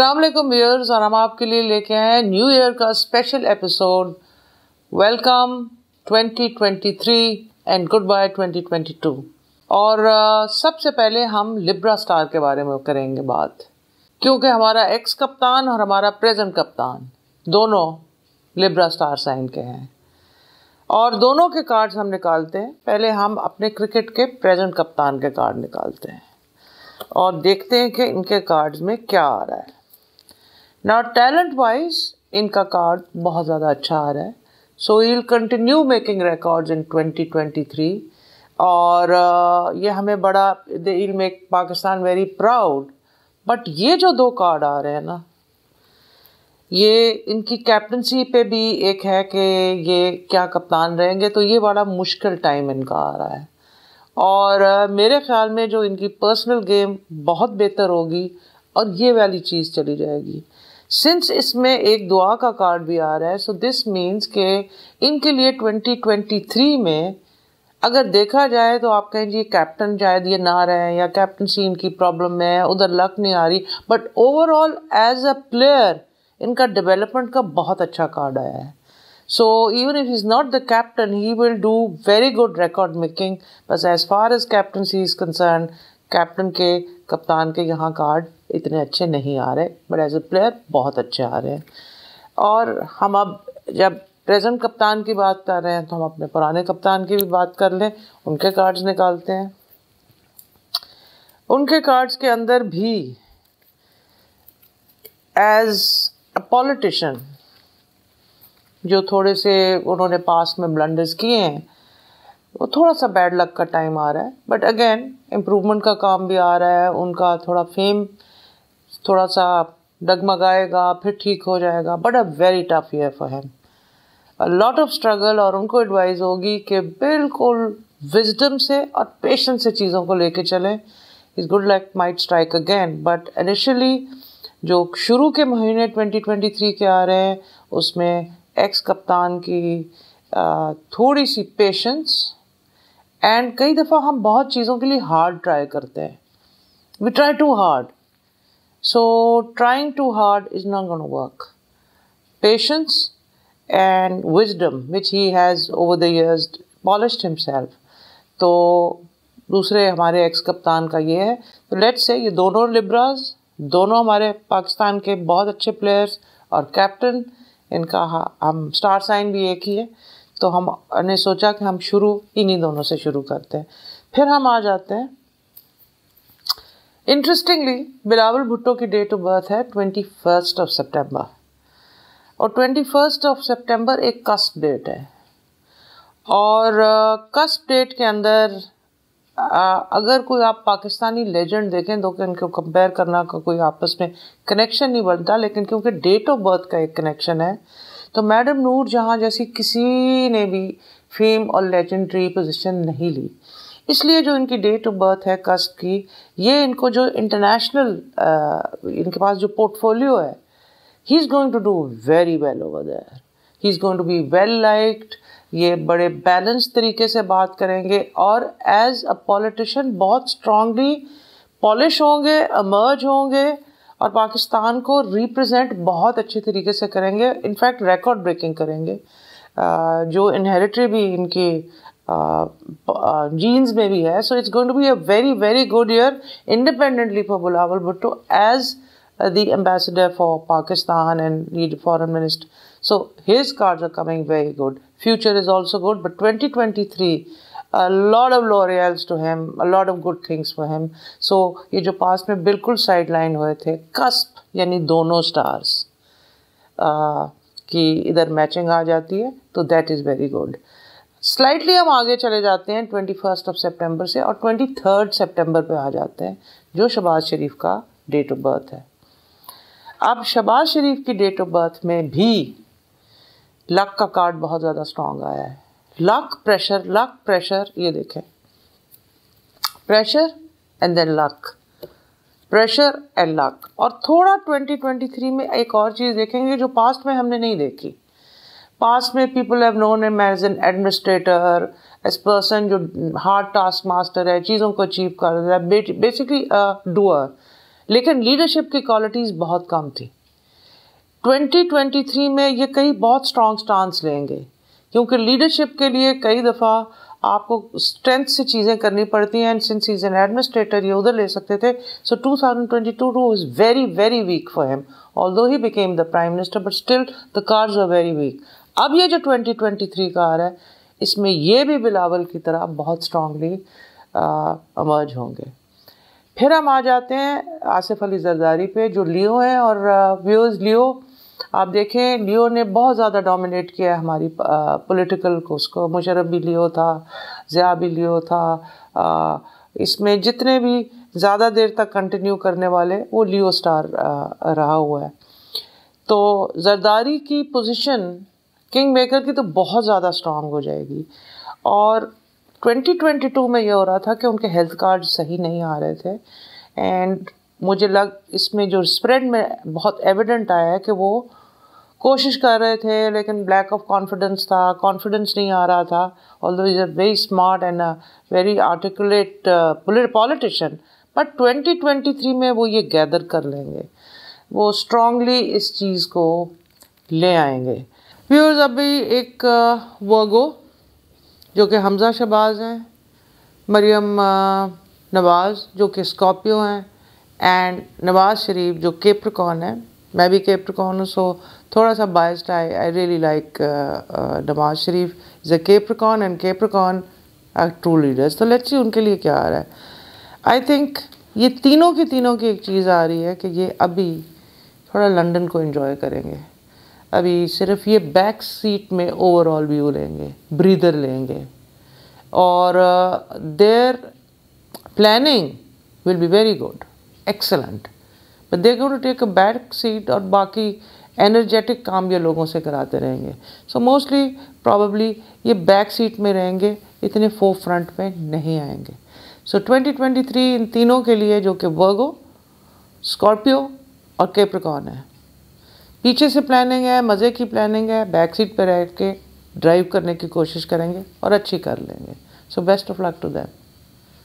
अलमेकम viewers और हम आपके लिए लेके आए हैं न्यू ईयर का special episode welcome 2023 and goodbye 2022 और सबसे पहले हम लिब्रा स्टार के बारे में करेंगे बात क्योंकि हमारा एक्स कप्तान और हमारा प्रेजेंट कप्तान दोनों लिब्रा स्टार साइन के हैं और दोनों के कार्ड्स हम निकालते हैं पहले हम अपने क्रिकेट के प्रेजेंट कप्तान के कार्ड निकालते हैं और देखते हैं कि इनके कार्ड्स में क्या आ रहा है ना टैलेंट वाइज इनका कार्ड बहुत ज़्यादा अच्छा आ रहा है so he'll continue making records in 2023 और uh, ये हमें बड़ा they'll make Pakistan very proud but ये जो दो कार्ड आ रहे हैं ना ये इनकी कैप्टनसी पे भी एक है कि ये क्या कप्तान रहेंगे तो ये बड़ा मुश्किल टाइम इनका आ रहा है और uh, मेरे ख्याल में जो इनकी पर्सनल गेम बहुत बेहतर होगी और ये वाली चीज़ चली जाएगी सिंस इसमें एक दुआ का कार्ड भी आ रहा है सो दिस मीन्स के इनके लिए 2023 में अगर देखा जाए तो आप कहें जी कैप्टन शायद ये ना रहे या कैप्टन सीन की प्रॉब्लम है उधर लक नहीं आ रही but overall as a player इनका डेवलपमेंट का बहुत अच्छा कार्ड आया है so even if is not the captain he will do very good record making बस as far as captaincy is concern captain के कप्तान के यहाँ कार्ड इतने अच्छे नहीं आ रहे बट एज ए प्लेयर बहुत अच्छे आ रहे हैं और हम अब जब प्रेजेंट कप्तान की बात कर रहे हैं तो हम अपने पुराने कप्तान की भी बात कर लें उनके कार्ड्स निकालते हैं उनके कार्ड्स के अंदर भी एज अ पॉलिटिशन जो थोड़े से उन्होंने पास में ब्लंडर्स किए हैं वो थोड़ा सा बैड लक का टाइम आ रहा है बट अगेन इम्प्रूवमेंट का काम भी आ रहा है उनका थोड़ा फेम थोड़ा सा डगमगाएगा फिर ठीक हो जाएगा but a very tough year for him lot of struggle और उनको एडवाइस होगी कि बिल्कुल विजडम से और पेशेंस से चीज़ों को लेके चलें is good luck might strike again but initially जो शुरू के महीने 2023 के आ रहे हैं उसमें एक्स कप्तान की थोड़ी सी पेशेंस एंड कई दफ़ा हम बहुत चीज़ों के लिए हार्ड ट्राई करते हैं we try too hard So trying too hard is not going to work. Patience and wisdom, which he has over the years polished himself. तो दूसरे हमारे एक्स कप्तान का ये है तो लेट्स से ये दोनों लिब्राज दोनों हमारे पाकिस्तान के बहुत अच्छे प्लेयर्स और कैप्टन इनका हम स्टार साइन भी एक ही है तो हमने सोचा कि हम शुरू इन्हीं दोनों से शुरू करते हैं फिर हम आ जाते हैं इंटरेस्टिंगली बिलावल भुट्टो की डेट ऑफ बर्थ है ट्वेंटी फर्स्ट ऑफ सेप्टेम्बर और ट्वेंटी फर्स्ट ऑफ सेप्टेम्बर एक कस्ब डेट है और कस्ब uh, डेट के अंदर uh, अगर कोई आप पाकिस्तानी लेजेंड देखें तो कि इनको कंपेयर करना का कोई आपस में कनेक्शन नहीं बनता लेकिन क्योंकि डेट ऑफ बर्थ का एक कनेक्शन है तो मैडम नूर जहाँ जैसी किसी ने भी फेम और लेजेंडरी पोजिशन नहीं ली इसलिए जो इनकी डेट ऑफ बर्थ है कस्ट की ये इनको जो इंटरनेशनल इनके पास जो पोर्टफोलियो है he is going to do very well over there he is going to be well liked ये बड़े बैलेंस तरीके से बात करेंगे और एज अ पॉलिटिशन बहुत स्ट्रांगली पॉलिश होंगे अमर्ज होंगे और पाकिस्तान को रिप्रेजेंट बहुत अच्छे तरीके से करेंगे इनफैक्ट रिकॉर्ड ब्रेकिंग करेंगे जो इनहेरिटरी भी इनकी जीन्स में भी है so it's going to be a very very good year independently for Bilawal Bhutto as the ambassador for Pakistan and lead foreign minister. So his cards are coming very good. Future is also good, but 2023, a lot of L'Oreals to him, a lot of good things for him. So ये जो पास में बिल्कुल sideline हुए थे cusp यानी दोनों stars की इधर मैचिंग आ जाती है तो that is very good slightly हम आगे चले जाते हैं ट्वेंटी फर्स्ट ऑफ सेप्टेम्बर से और ट्वेंटी थर्ड सेप्टेम्बर पर आ जाते हैं जो शबाज शरीफ का डेट ऑफ बर्थ है अब शबाज शरीफ की डेट ऑफ बर्थ में भी लक का कार्ड बहुत ज़्यादा स्ट्रांग आया है लक प्रेशर लक प्रेशर ये देखें pressure and then luck pressure and luck और थोड़ा 2023 में एक और चीज़ देखेंगे जो पास्ट में हमने नहीं देखी पास में people have known him as an administrator as person जो हार्ड टास्क मास्टर है चीज़ों को अचीव कर रहा है बेसिकली डूअर लेकिन लीडरशिप की क्वालिटीज़ बहुत कम थी 2023 में ये कई बहुत स्ट्रॉन्ग स्टांस लेंगे क्योंकि लीडरशिप के लिए कई दफ़ा आपको स्ट्रेंथ से चीज़ें करनी पड़ती हैं and since is an administrator ये उधर ले सकते थे so two thousand twenty two too is very very weak for him all he became the prime minister but still the cards are very weak अब ये जो 2023 का आ रहा है इसमें ये भी बिलावल की तरह बहुत स्ट्रांगली अमर्ज होंगे फिर हम आ जाते हैं आसिफ अली जरदारी पे जो लियो हैं और व्यूज़ लियो आप देखें लियो ने बहुत ज़्यादा डोमिनेट किया है हमारी पॉलिटिकल को उसको मुशरफ भी लियो था ज़िया भी लियो था आ, इसमें जितने भी ज़्यादा देर तक कंटिन्यू करने वाले वो लियो स्टार रहा हुआ है तो जरदारी की पोजीशन किंग मेकर की तो बहुत ज़्यादा स्ट्रांग हो जाएगी और 2022 में ये हो रहा था कि उनके हेल्थ कार्ड सही नहीं आ रहे थे एंड मुझे लग इसमें जो स्प्रेड में बहुत एविडेंट आया है कि वो कोशिश कर रहे थे लेकिन ब्लैक ऑफ कॉन्फिडेंस था कॉन्फिडेंस नहीं आ रहा था although is a very smart and a very articulate politician but 2023 में वो ये गैदर कर लेंगे वो स्ट्रांगली इस चीज़ को ले आएंगे व्यूअर्स अभी एक वर्गो uh, जो कि हमज़ा शबाज हैं मरियम uh, नवाज़ जो कि स्कॉर्पियो हैं एंड नवाज़ शरीफ जो केप्रकॉन है मैं भी केप्रकॉन हूँ सो थोड़ा सा biased I I really like Nawaz Sharif is a Capricorn and Capricorn are true leaders तो लेट्स सी उनके लिए क्या आ रहा है आई थिंक ये तीनों की तीनों की एक चीज़ आ रही है कि ये अभी थोड़ा लंदन को इन्जॉय करेंगे अभी सिर्फ ये बैक सीट में ओवरऑल व्यू लेंगे ब्रीदर लेंगे और their planning will be very good excellent but there got to take a back seat और बाकी एनर्जेटिक काम ये लोगों से कराते रहेंगे सो मोस्टली प्रॉबली ये बैक सीट में रहेंगे इतने फोर फ्रंट में नहीं आएंगे सो so, 2023 इन तीनों के लिए जो कि वर्गो स्कॉर्पियो और केप्रिकॉन है पीछे से प्लानिंग है मज़े की प्लानिंग है बैक सीट पर बैठ के ड्राइव करने की कोशिश करेंगे और अच्छी कर लेंगे so best of luck to them